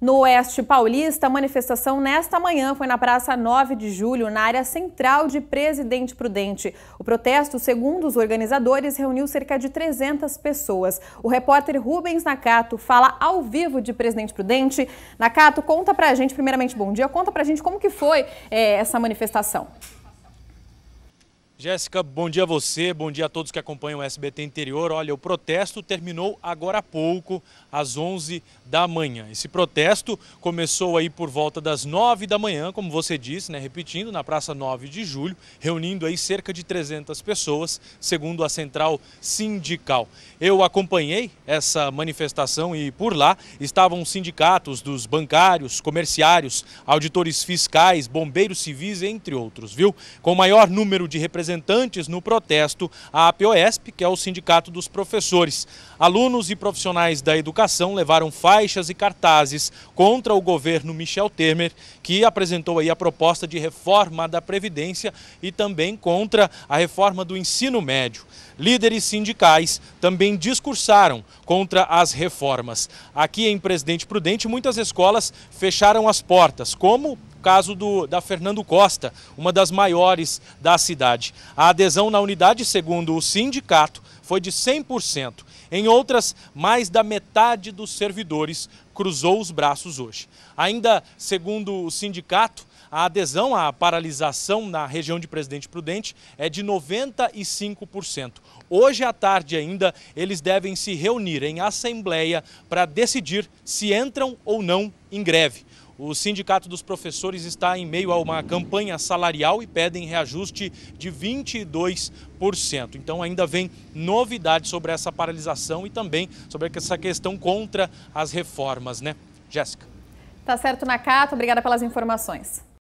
No Oeste Paulista, a manifestação nesta manhã foi na Praça 9 de Julho, na área central de Presidente Prudente. O protesto, segundo os organizadores, reuniu cerca de 300 pessoas. O repórter Rubens Nakato fala ao vivo de Presidente Prudente. Nakato, conta pra gente, primeiramente, bom dia, conta pra gente como que foi é, essa manifestação. Jéssica, bom dia a você, bom dia a todos que acompanham o SBT Interior. Olha, o protesto terminou agora há pouco, às 11 da manhã. Esse protesto começou aí por volta das 9 da manhã, como você disse, né, repetindo, na Praça 9 de Julho, reunindo aí cerca de 300 pessoas, segundo a central sindical. Eu acompanhei essa manifestação e por lá estavam sindicatos dos bancários, comerciários, auditores fiscais, bombeiros civis, entre outros, viu? Com o maior número de representantes representantes no protesto à APOESP, que é o Sindicato dos Professores. Alunos e profissionais da educação levaram faixas e cartazes contra o governo Michel Temer, que apresentou aí a proposta de reforma da Previdência e também contra a reforma do ensino médio. Líderes sindicais também discursaram contra as reformas. Aqui em Presidente Prudente, muitas escolas fecharam as portas, como caso do, da Fernando Costa, uma das maiores da cidade. A adesão na unidade, segundo o sindicato, foi de 100%. Em outras, mais da metade dos servidores cruzou os braços hoje. Ainda segundo o sindicato, a adesão à paralisação na região de Presidente Prudente é de 95%. Hoje à tarde ainda, eles devem se reunir em assembleia para decidir se entram ou não em greve. O Sindicato dos Professores está em meio a uma campanha salarial e pedem reajuste de 22%. Então ainda vem novidades sobre essa paralisação e também sobre essa questão contra as reformas, né? Jéssica. Tá certo, Nakato. Obrigada pelas informações.